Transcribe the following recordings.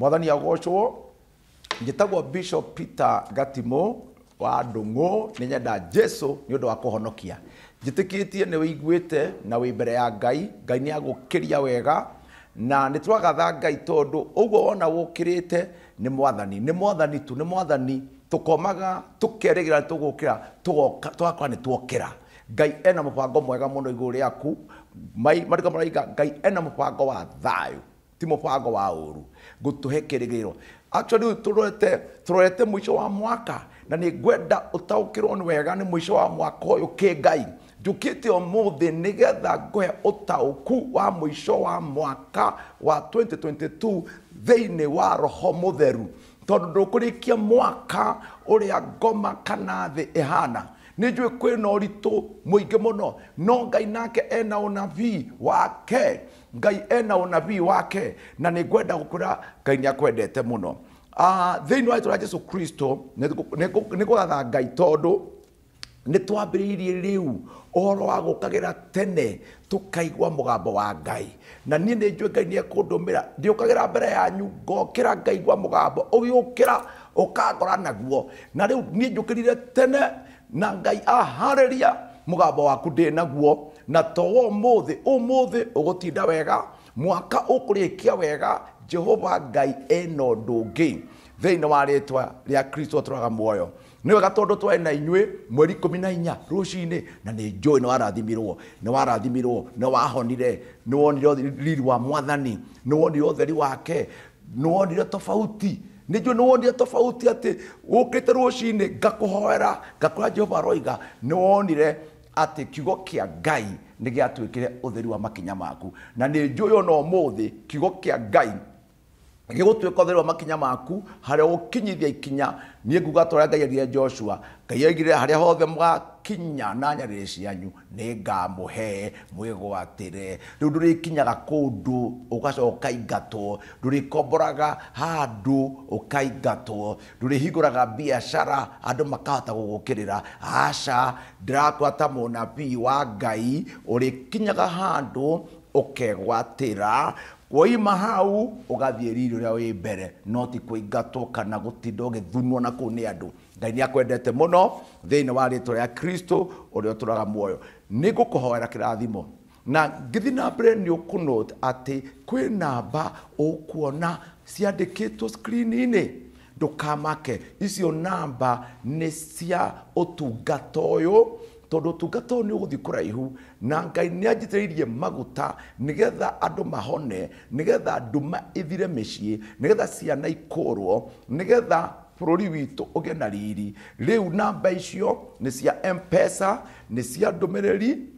mwathani agocwo njitagwo bishop peter gatimo wa ndungu nä nyenda jesu nä å ndå wa kå honokia njä tie nä wä iguä te na wä mbere ya ngai ngai nä agå kä ria wega na nä twagatha ngai tondå å guo wona gå kä rä te nä mwathani nä mwathani tu nä mwathani tå komaga tå kerä gä ra nä tå gå kä ra tågakorwa nä ngai ena må bango mwega må no igå rä aku marä maraiga ngai ena må bango wa thayå ti må bango wa å ru gutuhe kirigiro actually turorete turorete mwisho wa mwaka na ni ngwenda utaukirwo ni wega ni mwisho wa mwaka uyu ki ngai njukite umuthi nigetha nguhe utauku wa mwisho wa mwaka wa 2022 thiini wa roho mutheru tondu ndukurikia mwaka uria ngoma kana thi ihana nä njå kwä na å ritå må ingä må no no ngai nake ena å nabii wake ngai ena å nabii wake na nä ngwenda gå kwä ra ngai nä akwendete må no ah, thä inä wa itå ra jesu kristo nä gå gatha ngai tondå nä twambä rä irie rä u horo wa gũkagĩra tene tũkaigua mũgambo wa ngai na niĩ nĩ njũĩ ngai å kagä ra mbere yanyu ngokĩra ngaigua ra å ũkangora naguo na njå kä rire tene na ngai aharĩria mũgambo waku ndä naguo na to wo å gå tinda wega mwaka kia wega jehova ngai ena ũndũ ũngĩ thĩinĩ wa rĩtwa rĩa kristo raga muoyo nä wega tondå twarä na inyuä mweri mi na inya rũcinĩ na nĩ njũĩ nä warathimirwo nĩ warathimirwo nä wahonire nä wonire riri wa mwathani nä wonire theri wake nä wonire tofauti nä nä wonire tofauti atä å kä te rå cinä hoera ngakå jehova aroiga nä wonire atä kiugo kä a ngai nä gä atuä kä re å theri wa makinya maku na nä njå yo na må thä kiugo kä a ngai gigutuika thirwa makinya maku haria kinyithia ikinya nie nguga toria ngai erire joshua ngai oigire haria hothe mugakinya na rä cianyu ni ngamuhe ndå rä komboraga handå å kaingatwo ndå rä ukaingatwo raga biacara andå makahota gugukirira aca ndirakwa ta munabii wa ngai urikinyaga handu ukegwatira woima hau ugathie riri uria wi mbere no ti kuingatwo kana gutinda ugithunwo na kuu ni andu ngai ni akwendete muno thiini wa ritwa ria kristo uria uturaga muoyo ni ngukuhoera kirathimo na ngithi na mbere ni ukunot ati kwi namba ukuona ciandikitwo skrini-ini ndukamake icio namba ni cia utungata uyu tondu tungata ni kå kuraihu na ngai ni irie maguta nigetha andu mahone nigetha nduma ithire nä nigetha ciana ikurwo nigetha bururi witu ugie na riri riu namba icio ni cia mpesa ni cia ri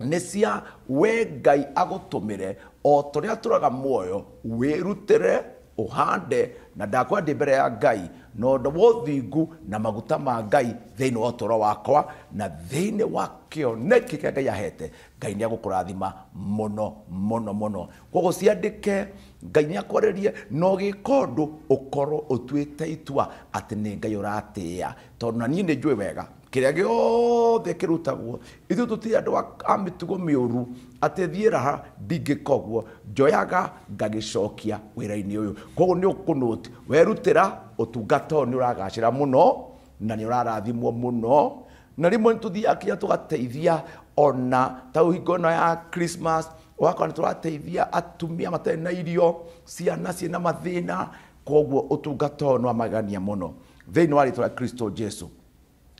nä cia we ngai agå tå mä re o tå rä a tå raga muoyo wä rutä re å hande na ndakwendä mbere ya ngai na å ndå wothingu na maguta ma ngai thä inä wa å toro wakwa na thä inä wa kä oneki kä ngai ahete ngai nä agå kå rathima må no må no må no koguo ciandä ke ngai nä akwarä na å gä ka å ndå å korwo å tuä te itua atä nä ngai å ratä a tondå na niä nä njå wega kä rä a gä othe kä rå tagwo ithuä tå tirä andå a mä mä å ru atä thiä raha ndingä koguo njoyaga ngagä cokia wä ra-inä å yå koguo nä å kå werutä ra å tungata å nä å ragacä ra må no na nä å rarathimwo må no na rĩmwe nĩ tũthiaga kinya gateithia ona ta ũhingo ĩno ya Christmas ũgakora nĩ tũrateithia atumia matarĩ na irio ciana ciĩ na mathĩna koguo å ũyũ nĩ wa magania mũno thĩinĩ wa rĩĩtwa rĩa Kristo Jesu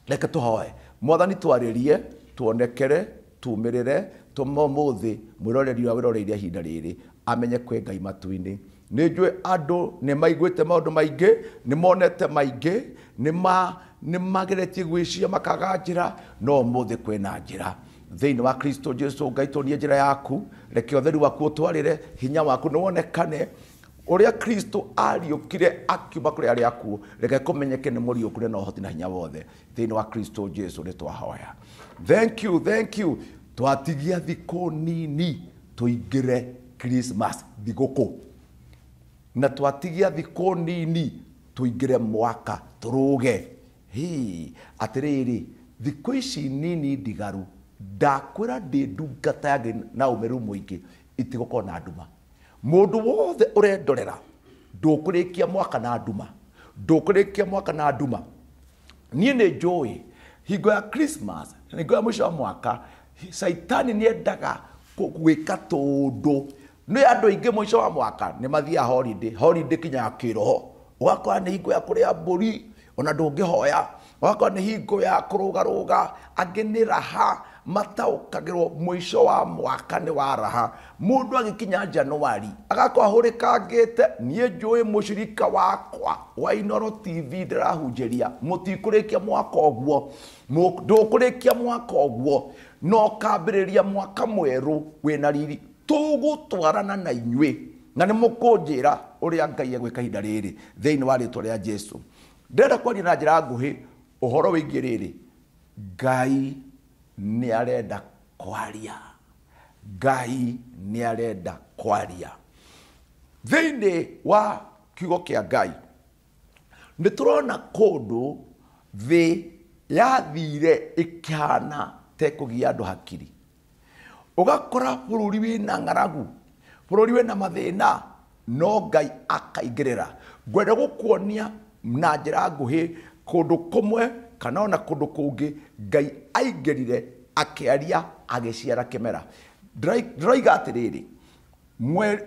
reke tuhoe mwathani twaririe tuonekere tumirire tumomuthi a wä roreire ihinda rä amenye kwä ngai matu-ini nä njuä andå nä maiguä te maå ndå maingä nä monete maingä nä mageretie gwä cia makaga njä ra no må thä kwä na njä ra thä inä wa kristo jesu ngai tå nie njä ra yaku reke å theri waku å twarä re hinya waku nä wonekane uria kristo ariukire akiuma kuri aria akuo reke kumenyeke ni muriukure na uhoti na hinya wothe thini wa kristo jesu ni twahoya thank you thank you twatigia thiku nini tuingire christmas thiguku na twatigia thiku nini tuingire mwaka turuge hi atiriri thiku ici nini ndigaru ndakwira ndi ndungata yage na umeru muingi itigukorwo na nduma mundu wothe urendorera ndukurikia mwaka na nduma ndukurikia mwaka na nduma niä nä njå hingo ya christmas higo ya mwisho wa mwaka saitani nä endaga gwä ka tå ndå nä andå aingä må wa mwaka nä mathiä holiday holiday kinya kä roho ågakora nä hingo ya kå rä a mbå ri ona ndå ngä hoya ågakora nä hingo ya kå rå ga ga angä nä raha mataukagirwo muico wa mwaka ni waraha mundu agikinya januari agakahurikangite nie njui mucirika wakwa wa inoro tv ndirahunjiria mutikurikia mwaka uguo ndukurikia mwaka uguo no kambiriria mwaka mweru wina riri tugutwarana na inyui na nä må kå njä ra å rä a ngai egwä kahinda rä rä thä inä wa rä two rä a jesu ndärenda kwaria na njä ra nguhä å horo wä ingä rä rä ngai nä arenda kwaria ngai nä arenda kwaria thä wa kiugo kä a ngai nä tå rona kå ndå thä yathire tekå gia andå hakiri ri wä na ng'aragu na mathä na no ngai ra ngwenda kuonia na kå ndå kå mwe kana ona kundu kungi ngai aingerire akiaria agiciara kimera ndiroiga atiriri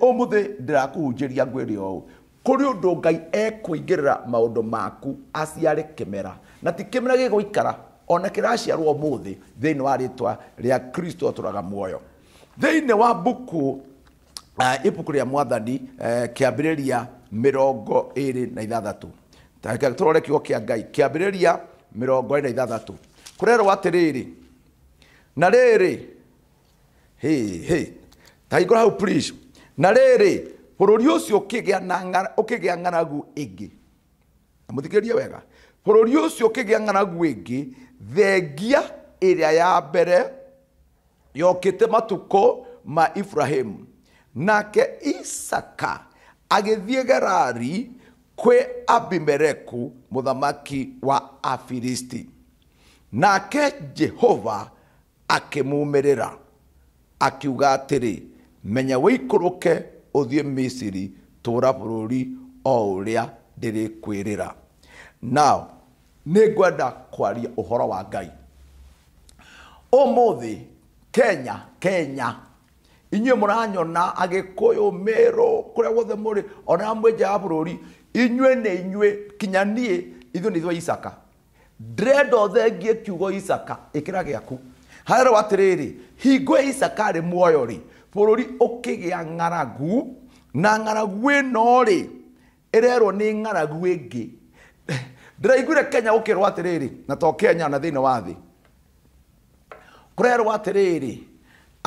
umuthi ndirakuhunjiria ngwire ou kuri undu ngai ekuingirira maundu maku aciare kimera na ti kimera gigwikara ona kiraciarwo umuthi thiini wa ritwa ria kristo aturaga muoyo thiini wa buku uh, rä a mwathani uh, rongo mirongo iri na ithathatu tå rore kiugo kä a ngai kä ambä rä ria mirongo ina ithathatu kurero atiriri na riri hey hey tahingura hau please na riri bururi ucio ukigia na ngara ukigia ng'aragu ingi muthikiririe wega bururi ucio ukigia ng'aragu ingi thengia iria ya mbere yokite matuko ma Ibrahimu nake Isaka agithie Gerari kwĩ abimeleku mũthamaki wa afilisti nake jehova akĩmumĩrĩra akiuga atĩrĩ menya wĩikũrũke ũthiĩ misiri tũũra bũrũri o ũrĩa ndĩrĩkwĩrĩra nao nĩ ngwenda kwaria ũhoro wa ngai ũmũthĩ kenya kenya kå rä a mĩrũ kũrĩa guothe mũrĩ ona mwä nja ya ri inyue ne inyue kinya nie ithu ni thwa isaka dredo the ngie kiugo isaka ikira giaku haro atiriri hingwe isaka ri muoyo ri bururi ukigia ngaragu na ngaragu no ri irerwo ni ngaragu ingi ndiraiguire kenya gå kä rwo atä rä rä na to kenya na thä inä wa thä kå rerwo atä rä rä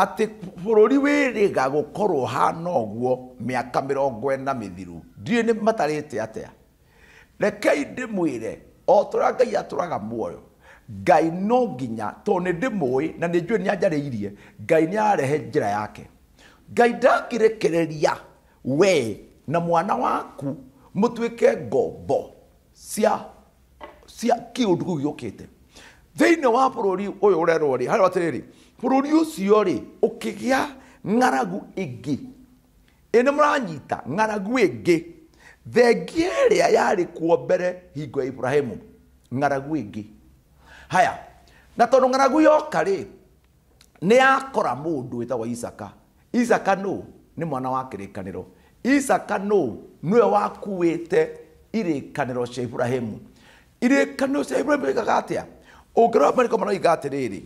atä bå rå ri wä rä ga gå korwo hana å guo mä aka mä rongo na mä thiru ndirä nä matarä te atä a rekei ndä mwä re o tå rä ngai atå raga muoyo ngai no nginya tondå nä ndä må ä na nä njuä nä anjarä irie ngai nä arehe njä ra yake ngai ndangä rä reria we na mwana waku må tuä ke ngombo cia cia kä å ndå gä å kä te thä inä wa bå rå ri å yå å rerwo rä harä atä rä rä bururi ucio ri ukigia ng'aragu nä må ranyita ng'aragu ingi thengia ria yari kuo mbere hingo ya ibrahimu ng'aragu ingi haya na tondå ng'aragu yoka ri nä yakora må ndå wä isaka isaka no nä mwana wa kä rä kanä isaka no nä we wakuä te irä kanä cia ibrahimu irä kanä cia ibrahimu ä gaga atä a å ngä rora marä ko maroiga atä rä rä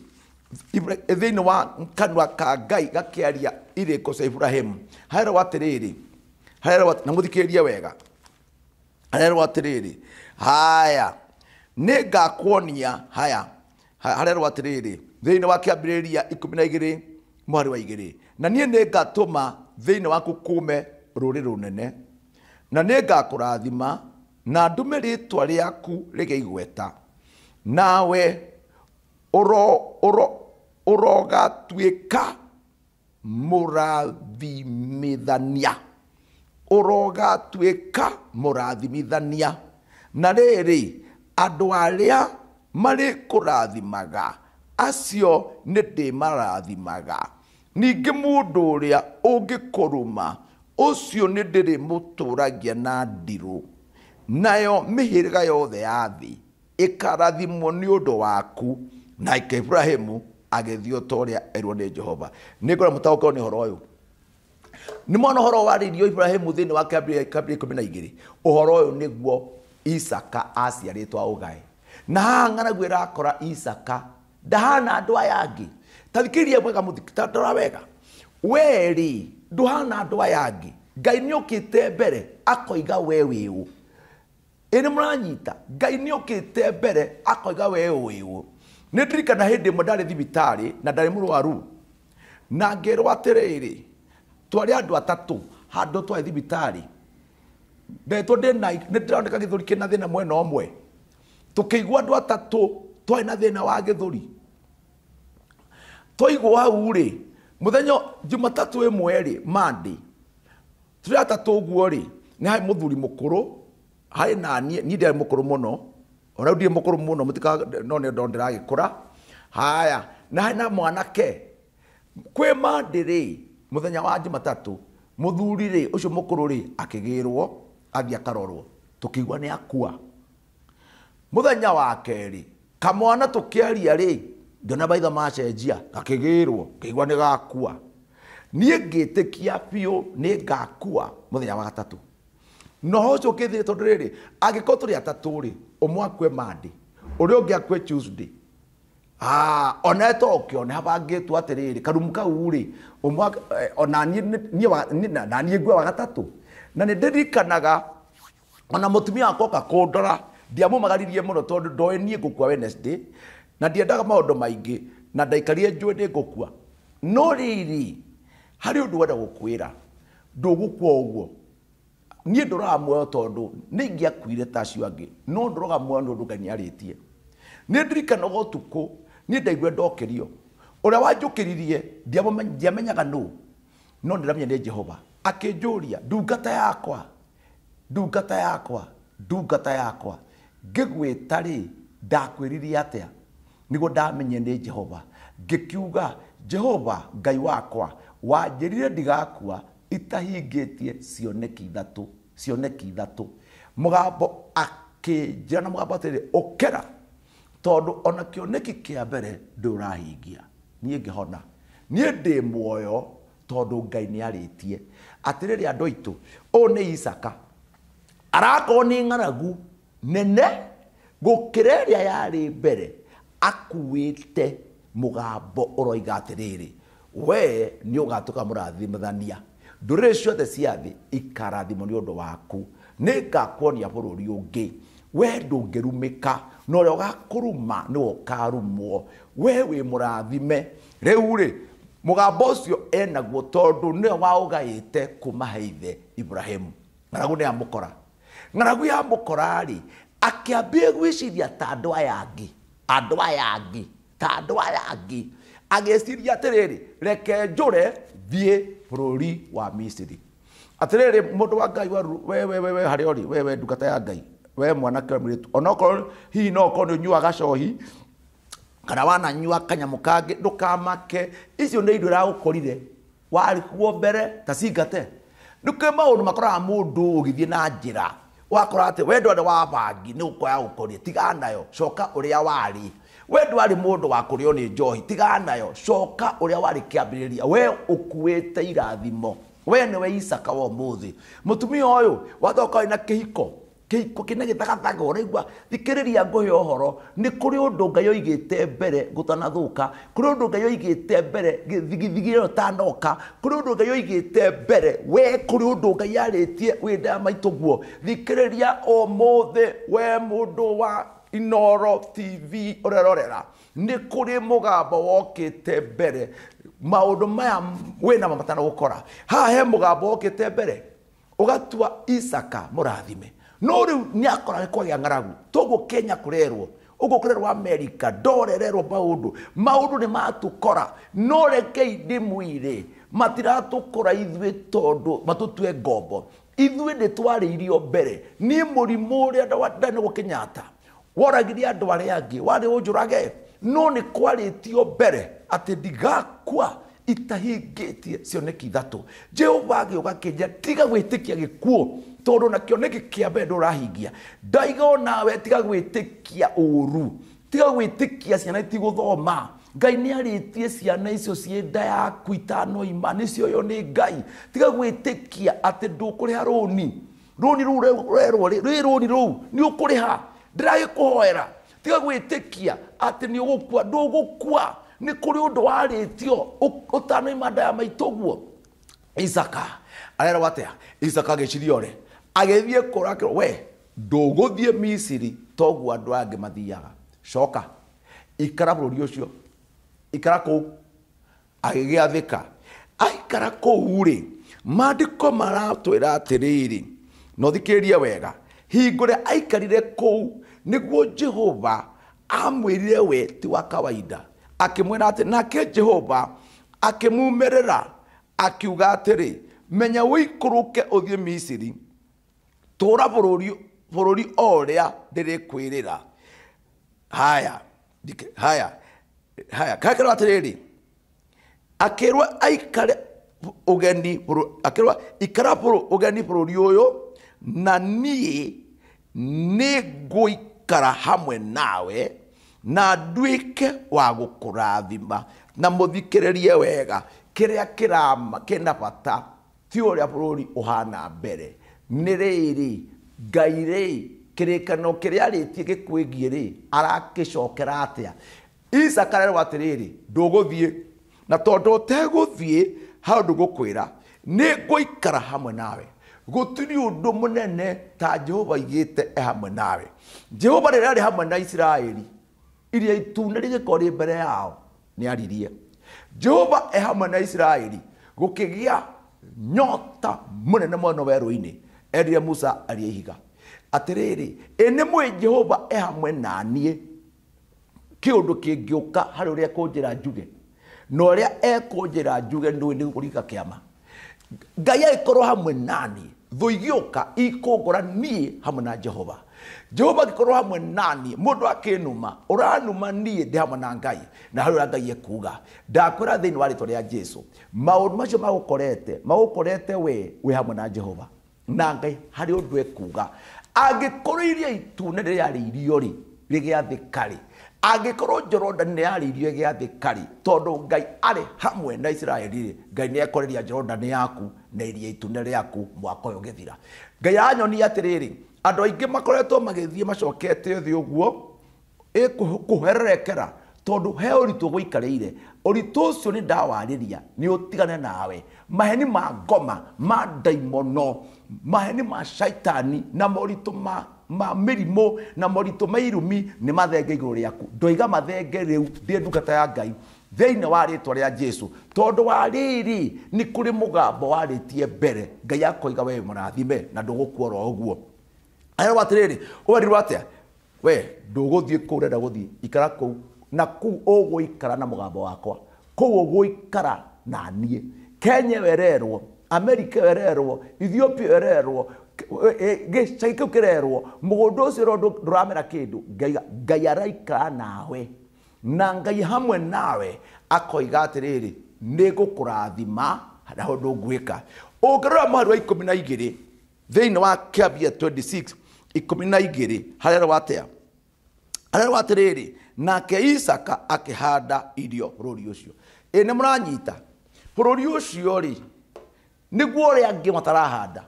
Eh, thä wa kanua ka ngai aria irä cia ibrahim harerwo atä rä rä na må thikä rä rie wega harerwo atä rä rä haya nä ngakuonia haya harerwo atä rä rä thä wa kä ambä rä ria ikå na igä rä mwarä wa igä rä na niä nä ngatå ma thä waku me rå rä rå nene na nä ngakå rathima na ndũme rĩtwa rĩaku rĩgĩigweta nawe igweta nawe ũrogatuĩka mũrathimithania ũrogatuĩka mũrathimithania na rĩrĩ andũ arĩa marĩ kũrathimaga acio nĩ ndĩmarathimaga ningĩ mũndũ ũrĩa ũngĩkũrũma ũcio nĩ ndĩrĩ mũtũragia na ndirũ nayo mĩhĩrĩga yothe ya thĩ ĩkarathimwo nĩ ũndũ waku na ibrahimu agethio toria erwo ni jehova ni ngora mutaukirwo ni horo uyu ni mwana horo wa waririo ibrahimu thini wa kabri kabri igiri uhoro uyu niguo isaka aciaritwa ugae na hang'anagu irakora isaka ndahana andå aya angä tathikiriria mwega muthikitandora wega werä ndåhana andå aya angä ngai nä å kä te mbere akoiga we wä å ä nä må ranyita ngai nä å kä te mbere akoiga we å nä ndirikana hä ndä mwe ndarä thibitarä na ndarä må rwaru na ngä rwo atä rä rä twarä andå atatå handå twarä thibitarä ndetwo ndä na gä thå ri kä na thä na mwena å mwe tå kä igua andå atatå twarä na thä na wa gä thå ri twaigwo hau rä må thenya jumatatå ä mwe rä mandä tå rä atatå å guo rä nä harä må thuri må kå rå harä naniä niä ndä arä må kå rå må no ona må kå rå mutika no ne kå ra haya na na mwanake rä må thenya wa jumatatu muthuri ri ucio mukuru ri akigirwo athi akarorwo igua nä akua muthenya wa keri kamwana tukiaria ri ngiona maitho macenjia gakigirwo ngigwa nä gakua niä ngä tä kia biå nä ngakua må thenya wa gatatå noho cio kä thä tondå rä rä angä korwo tå rä atatå rä å mwe akue mandä å rä å ngä akue tuesday å ah, kä one habangä two atä rä rä karumu kaurä rä eh, onaniä ngue wa gatatå na nä ndä ona må tumia wakoka kå ndora ndiamå magaririe må no tondå ndoä niä ngå kua na ndiendaga maå ndå maingä na ndaikarie njå nä ngå kua no rä rä harä å ndå wenda gå kwä ra ndå gå kua å guo niä ndoraga muoyo tondå nä ingä akuire ta acio angä no ndoraga muoyo nä å ndå ngai arä tie nä ndirikanaga å tukå niä ndaigue ndokä rio å rä a wanjå kä ririe ndiamenyaga nå no ndä ramenya nä jehova akä njå ria ndungata yakwa ndungata yakwa ndungata yakwa ngä gwä ta rä ndakwä ririe atä a nä guo ndamenye nä jehova ngä kiuga jehova ngai wakwa wanjä rire ndigakua itahingätie cioneki ithatå cioneki ithatå må gambo akä njä ra na må gambo atä rä å kä tondå ona kĩoneki kĩa mbere ndå rahingia niä ngä hona niä ndä muoyo tondå ngai nä arä tie atä rä rä andå aitå å nä isaka arakorwo nä ng'aragu nene gå kä ra ä rä a yarä mbere akuä te må gambo å roiga atä rä rä we nä å gatå ka må rathimithania ndurä ciothe cia thä ikarathimo nä å ndå waku nä ngakuonia bå rå ri å ngä we ndå ngä rumä ka na å rä a å gakå ruma nä we ũkarumwo we wä må rathime rä u rä mugambo ucio enaguo tondu niwe waugaite kumaheithe ibrahimu ng'aragu ni amukora ng'aragu ya mukora ri akiambia gwiciria ta andu aya angi andu aya angi ta andu aya angi agiciria atiriri reke njure thiä bå rå ri wa misiri atärä rä må ndå wa ngai wewewewe harä ori wewe ndungata ya ngai we mwanake mrä tu onokorwo hihi no korwo nä å cohi kana wananyua kanyamå kangä ndå kamake icio nä indo ragå korire warä kuo mbere ta cingate ndukä maå ndå makoraga må ndå å na njä ra wakora atä wendware wa bangi nä å koya gå korie tiganayo coka å rä a warä we ndwari mundu wa kurio ni njohi tiganayo coka uria wari kiambiriria we ukuwite irathimo we niwe isaka wa muthi mutumia uyu wathoka na kihiko kihiko kina githagathaga uraigua thikiriria nguhe uhoro ni kuri undu ngai oigite mbere gutanathuka kuri undu ngai oigite mbere githigithigi iyo tanoka kuri undu ngai oigite mbere we kuri undu ngai aritie wi ndaa maituguo thikiriria umuthi we mundu wa inoro tv urerorera nä kå rä må gambo wokä te mbere maå ndå maya wä na mamatana gå kora haha he må gambo wokä te mbere å gatua isaka må rathime no rä u nä akora nä kwagä a ng'aragu toguo kenya kå rerwo å uguo kurerwo amerika ndorererwo maå maå ndå ndå nä matå kora no rekei kora ithuä tondå matå tue ngombo ithuä ithuĩ twarä irio mbere må rimå å niĩ mũrimũ ũrĩa kä gũkenyatta woragirie andå arä angä warä å njå rage no nä kwarä tio mbere atä ndigakua itahingä tie cioneki ithatå jehova agä å gakä tiga gwä tä kia gä kuo tondå na kĩoneki kĩa mbere ndå rahingia ndaiga onawe tiga gwä tä kia å ru tiga gwä tä kia ciana itigå thoma ngai nä arä tie ciana icio ciä nda yaku itanoima nä cioyo nä ngai tiga gwä tä kia atä ndå kå rä ha rå ni rå ni rä u rerwo rä rå ni rå u nä å kå rä ha ndiraikuhoera tiga gwitikia ati ni ugukua ndugukua ni kuri undu waritio utanoima nda ya maituguo isaka arerwo atia isaka agiciria ore agithie kurakirwo we thiä misiri toguo andå andu angä mathiaga coka ikara bå rå ri å cio ikara kå u kuu athä ka aikara kå urä maratwä kuu ri maandiko maratwira atiriri rä rie wega hingå rä aikarire kå u niguo jehova amwirire we ti wa kawaida akimwira atä nake jehova akimumirira akiuga atirä menya wikũrũke ũthiĩ misiri tũra bũrũri o ũrĩa ndĩrĩkwĩrĩra haya haya haya kakĩrwo atĩrĩrĩ akĩrwo aikare ũgeni akĩrwo ikara ũgeni bũrũri ũyũ na niĩ nĩ ngũikara gukara hamwe nawe na nduike wa gukurathima na muthikiririe wega kiria kirama kina bata ti uria bururi uhana mbere ni riri ngai ri kirikano kiria aritie gikwigie ri arakicokera atia isaka rerwo atiriri nduguthie na tondu uteguthie hau ndugukwira ni nguikara hamwe nawe gå gutirä å ndå må nene ta jehova igä te ehamwe nawe jehova rä rä arä hamwe na isiraeli iria itune rä gä korwo rä mbere yao nä aririe jehova e na isiraeli gå kä gä a nyota må nene mwena werå-inä erire musa arä ihiga atä rä rä ä nä mwä jehova ehamwe hamwe naniä kä å ndå kä ngä å ka harä å rä a kå njä ra njuge na å rä a ekå njä ra njuge nä gå riga kä ama ngai agä korwo hamwe naniä thå ikångora niä hamwe na jehova jehova ngä hamwe nani må ndå akä numa å ranuma ndä hamwe na ngai na harä å ra ngai ekuga ndakwä thä inä wa rä rä a jesu maå ndå macio magå korete magå korete we we hamwe na jehova na ngai harä å ndå ekuga angä korwo iria itune rä rä irio rä nä gä athäkarä angikorwo jorodan nä yarä gä athäkarä tondå ngai arä hamwe na isiraeli ngai nä ekoreria jorodan yaku na iria itune rĩaku mwaka å yå gä thira ngai anyonia atä rä rä andå aingä makoretwo magä thiä macokete thä å guo kå hererekera tondå he å ritå gå ikarä ire å ritå å cio nä ndawarä ria nä å tigane nawe maheni ma ngoma ma ndaimono maheni ma caitani na moritå ma ma rimå na moritu ma irumi ni mathenge rä riaku ndoiga mathenge riu ndä ndungata ya ngai thĩinĩ wa rä a jesu tondũ wa rä må gambo warä tie mbere ngai akoiga må rathime na ndũgũkuora ũguo erwo atĩrĩrĩ ũerirwo atĩa we ndũgũthiĩ kũu gå thiä ikara u na gå ikara na gambo wakwa gå ikara na niä kenya wererwo amerika wererwo ethiopia wererwo Eh, eh, gä kä u kä rerwo må gå ndå å cio ndå ramera kä ndå ngai araikara nawe na ngai hamwe nawe akoiga atä rä rä nä ngå kå rathima na å ndå ngwä ka å ngä rora mwari wa ikå na igä thä inä wa kambia 26 mi na igĩrĩ harerwo atä rä rä nake isaka handa irio rå ri å cio rä nä guo å rä a angĩ matarahanda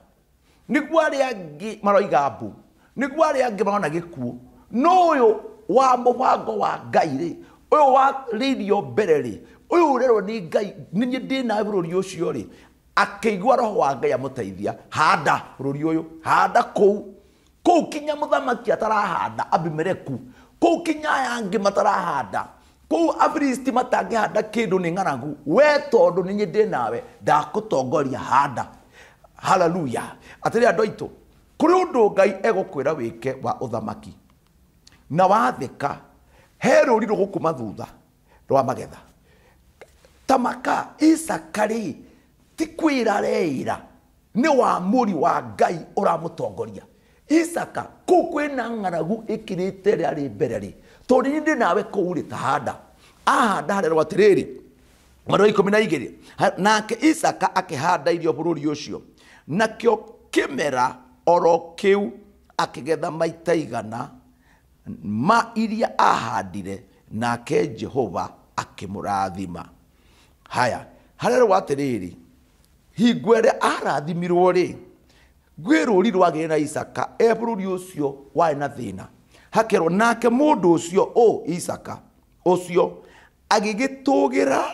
niguo aria angi maroiga mbu niguo aria angi marona gikuo no uyu wa mubango wa ngai ri uyu warĩirio mbere rĩ ũyũ ũrerwo nĩ ngai nĩniĩ ndĩna bũrũri ũcio akä igua roho wa ngai teithia handa bũrũri ũyũ handa kå u kinya thamaki atarahanda kå u kinya aya angä matarahanda kũu handa kä ndå nä ng'aragu we tondũ nĩniĩ ndĩ nawe tongoria handa haleluya atĩrĩ andũ aitũ kũrĩ ũndũ ngai egukwira wike wa uthamaki na wathĩka he rũũri rũgũkuma thutha rwa magetha tamaka isakarĩ ti kwĩra ni wa muri wa ngai ũramũtongoria isaka kũu na ng'aragu ikirite rĩa rĩ mbere ri tondũ nĩ ndĩ nawe kũu ta tahanda ahanda harerwo atĩrĩrĩ mweri wa ikũmi na igĩrĩ nake isaka akĩhanda irio bũrũri ũcio nakio kimera oro kiu akigetha maita igana ma iria ahandire nake jehova akimurathima haya harä rä atä hingo arathimirwo rä gwä rå ri rwagä na isaka e bå rå ri å cio warä na thä na hakerwo nake må ndå å cio å isaka å cio agä gä tå gä ra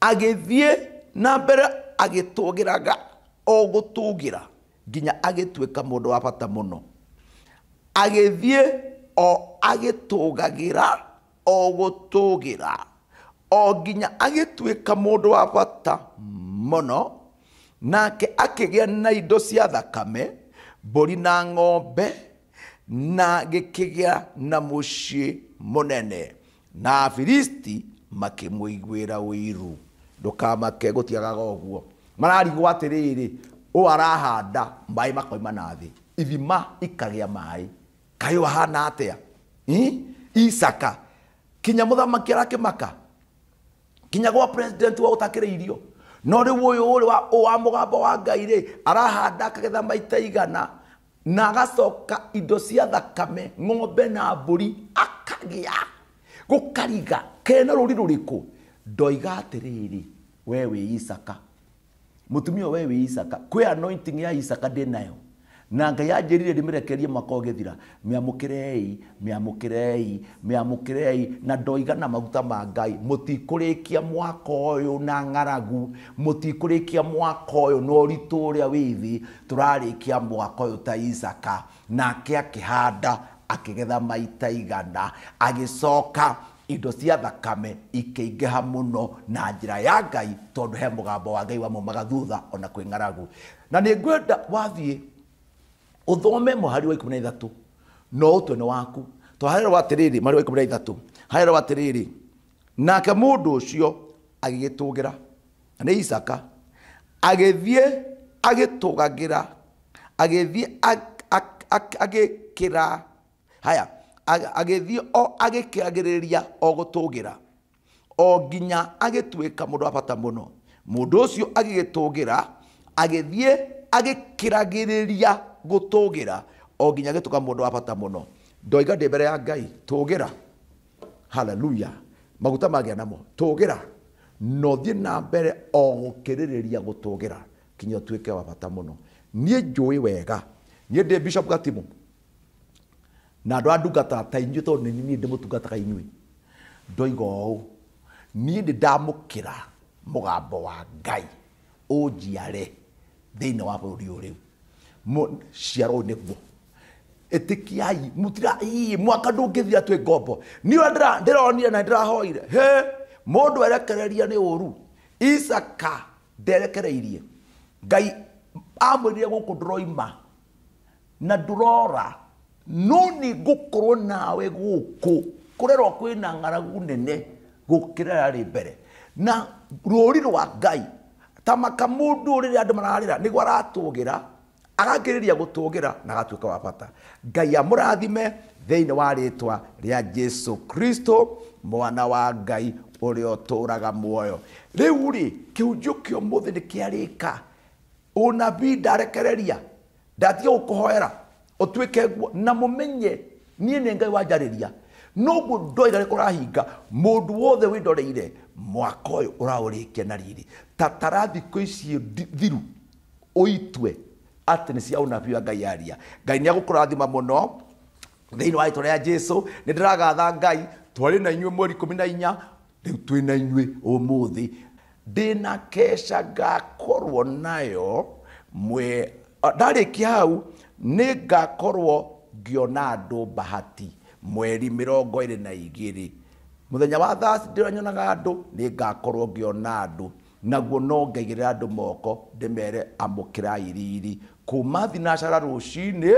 agä thiä na mbere agä tå gä raga ũgũtũgĩra nginya agĩtuĩka mũndũ wa bata mũno o o wa bata nake akĩgĩa na indo cia thakame mbũri na ng'ombe na gĩkĩgĩa na mũciĩ mũnene na afilisti makĩmũiguĩra ũiru ndũkamake mararigwo rä å arahanda maä makoima na thä ithima ikagä a maä kaä å hana atä a kinya må thamaki arakä maka kinya gwa president wa å takä rä irio no rä u å yå wa må gambo wa ngai rä arahanda akagetha maita igana na agacoka indo cia thakame ng'ombe na mbå akagä a gå kariga kena rå ri rå rä kå ndoiga atä rä rä we wä mutumio we isaka kwe anointing ya isaka ndi nayo na ngai anjirire ndimerekerie mwaka ũgĩthira mĩamũkĩrei mĩamũkĩrei mĩamũkĩrei na ndoigana maguta ma ngai kia mwaka ũyũ na ng'aragu mũtikũrĩkia mwaka ũyũ na ũritũ ũrĩa wĩ thĩ kia mwaka ũyũ ta isaka nake akĩhanda akĩgetha maita igana agĩcoka indo cia thakame ikeingeha muno na njira ya ngai tondu he mugambo wa ngai wa mumaga thutha ona kwĩ ng'aragu na ni ngwenda wathie uthome muhari wa 13 na ithatũ no ũtwe nĩ waku to wa tiriri mari wa 13 na ithatũ harerwo atĩrĩrĩ nake mũndũ ũcio agĩgĩtũgĩra nĩ icaka agĩthiĩ agĩtũgagĩra agĩthiĩ agĩkĩra haya agethie o agikiragiriria o gutugira o nginya agituika mundu wa bata muno mundu ucio agigitugira agithii agikiragiriria gutugira o nginya agituka mundu wa bata muno ndoiga ndi mbere ya ngai tugira haleluya maguta magä namo tå gä ra na thiä na mbere o gå kä rä rä ria gå tå gä ra kinya å tuä ke wa bata må no niä njå ä wega niä ndä bishop gatimå na andå a ndungata ta inyuä tondå nä niä ndä må tungataga inyuä ndoiga å niä ndä ndamå kä ra må gambo wa ngai å njiare thä inä wa bå rå ri å rä u ciaro nä guo itikiai mutira ii mwaka ndungithira twä ngombo ni ndä ronire na ndirahoire må ndå erekereria å ru isaka nderekereirie ngai kå ndå roima na rora no nä ngå korwo nawe gå kwä na ng'aragu nene gukirera ri mbere na ri rwa ngai ta maka mũndũ rĩrĩa andũ mararĩra nĩguo aratũgĩra agakĩrĩria ra na ka wa bata ngai thä thĩinĩ wa rä a jesu kristo mwana wa ngai tå raga muoyo rĩu rĩ kĩhunjũkio mũthĩ nĩ kĩarĩka ũnabii ndarekereria ndatiga hoera utuike guo na mumenye niä ne ngai wanjarä noguo ndoiga rä kårahinga må ndå wothe wä ndoreire mwaka å yå å raå rä kia na riri tatarathi thikå ici thiru å itue atä nä cia å wa ngai aria ngai nä agå kå rathima må no thä wa itå rä jesu nä ndä ragatha ngai twarä na inyuä mweri ikå mi na inya rä u twä na inyuä å må thä ndä na kesha ngakorwo nayo mwe ndarä hau nä ngakorwo ngĩona andå bahati mweri mä rongo ä rä na igä rä må thenya wa thacindä rä nyonaga andå nä ngakorwo ngĩona andå naguo no ngaigä rä ra andå moko ndä mere amå kä rairiri kuma thinacara rå cinä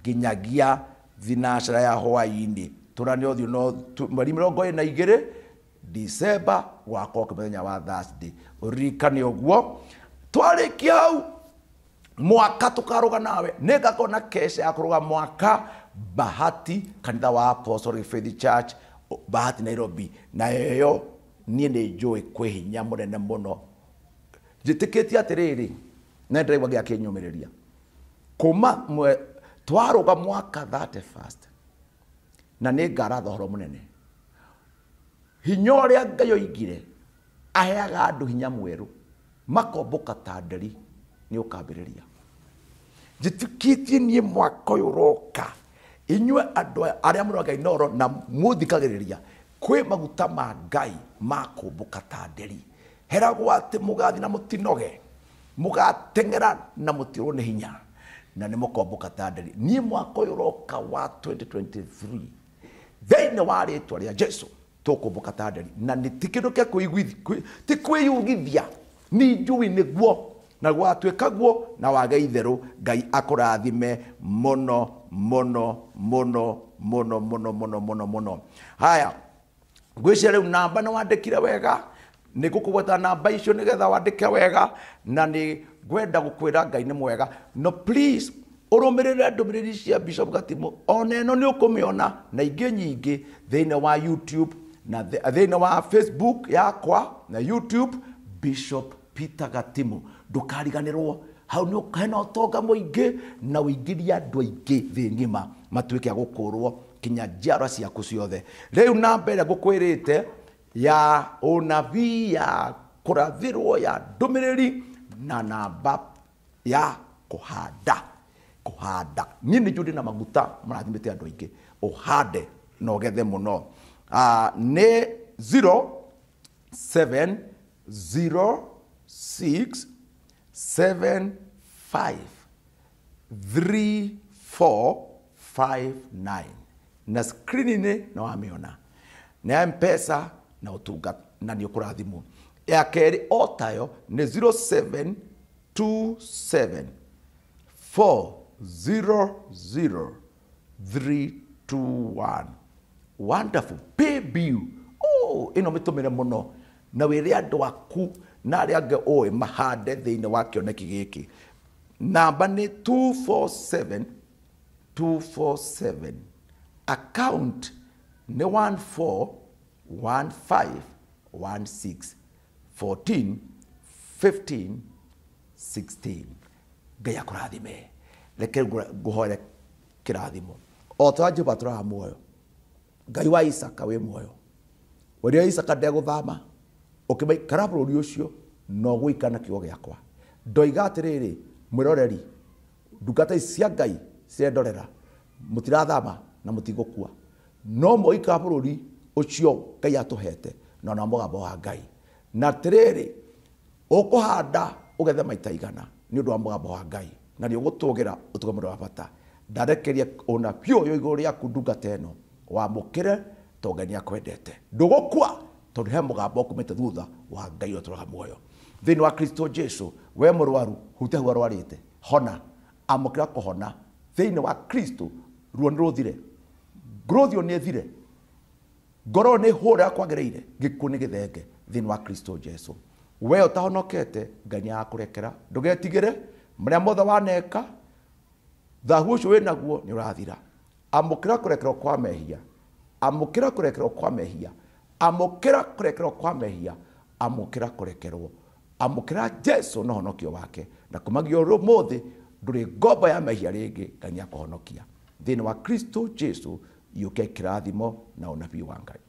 nginyagia thinacara ya hwainä tå rane å thiå no mweri mä rongo ä na igä rä dicemba gwakorwo kä må thenya wa å ririkane å guo twarä kia hau mwaka tukaruga nawe nigakona kesha ya kuruga mwaka bahati kanitha wa apostolic faith church bahati nairobi na yo niä nä njåä kwä hinya må nene må no njä tä kä tie atä rä rä na ndäraigua gä akä nyå mä rä ria kuma twarå ga mwaka na nä ngara thohoro må nene hinya å rä a ngai oigire aheaga andå hinya mwerå makombå ka ta nderi nä å kambä rä ria njĩtĩkĩtie niĩ mwaka yuroka inywe adwa andũ arĩa mũroga inoro na mũthikagĩrĩria kwe maguta ma ngai ma kũmbũka ta nderi heragwo atĩ mũgathi na mutinoge mugatengera na mutiro ne hinya na nĩ mũkombũka ta nderi niĩ mwaka ũyũ wa 2023 thĩinĩ wa rĩtwa rĩa jesu tũkũmbũka ta nderi na nĩ ti kĩndũ gĩa kwĩiguithia ti kwĩyugithia ni njui nĩguo na gwatuika guo na wage itherå ngai akurathime mono mono mono mono mono mono mono mono haya rä u namba ni wandikire wega nä gå kå gweta namba icio nä getha wandä ke wega na nä ngwenda gå kwä ra ngai nä mwega no please å rå mä rä re ndå mä rä ri cia bishop gatimå ona ä no nä å kå mä ona na ingä nyingä thä wa youtube na thä wa facebook yakwa na youtube bishop peter gatimu ndukariganirwo hau hena utonga muingi na uingirie andu aingi thi ng'ima matuike agukurwo kinya njiarwa ciaku ciothe riu na mbere ngukwirite ya unabii ya kurathirwo ya ndumiriri na namba ya kuhanda kuhanda niä nä njå na maguta marathimä te andå aingä å hande na å gethe må no nä six, seven, five, three, four, five, nine. Na skrini-inä no wamä ya mpesa na å tunga na nä å kå rathimwo ya kerä o tayo nä 0727400321 wonderful pay bill oh ä no mä tå mä re må no na wä rä andå aku na arä angä å mahande thä inä wa kä oneki gä kä namba nä 247 247 account nä 14 15 16 14 15 16 ngai akå rathime reke ngå hore kä rathimo o tå ra jehova tå raha muoyo ngai wa isaka wä muoyo weri wa isaka ndegå thama ukimaikara bå rå ri å cio no gå ikana kiugo gä akwa ndoiga atä rä rä mwä roreri ndungata cia ngai cirendorera må tirathama na må tigå kua no moikara bå rå ri å cio ngai atå hete na ona må wa ngai na atä rä rä å kå handa å gethe maita igana nä å ndå wa må wa ngai na nä å gå tå gä ra å tå wa bata ndarekerie ona biå yå igå rä aku ndungata ä no wamå kä re tongania kwendete ndå gå kua tondu he mugambo kumite thutha wa ngai uturaga muoyo thini wa kristo jesu we murwaru hute hua rwarite hona amukira kuhona thini wa kristo ruo thire growth yo ni thire ngoro ni hura kwagereire giku ni githenge thini wa kristo jesu we utahonokete ngai ni akurekera ndugetigire maria mothe waneka thahu ucio wä naguo nä å rathira amå kä ra kå rekerwo kwa mehia amå kä ra kå rekerwo kwa mehia amukira kurekerwo kwa mehia amukira kurekerwo amukira jesu no honokio wake na kumagio mothe nduri ngombo ya mehia ringi ngai akuhonokia thini wa kristo jesu yuke kirathimo na unabii wa ngai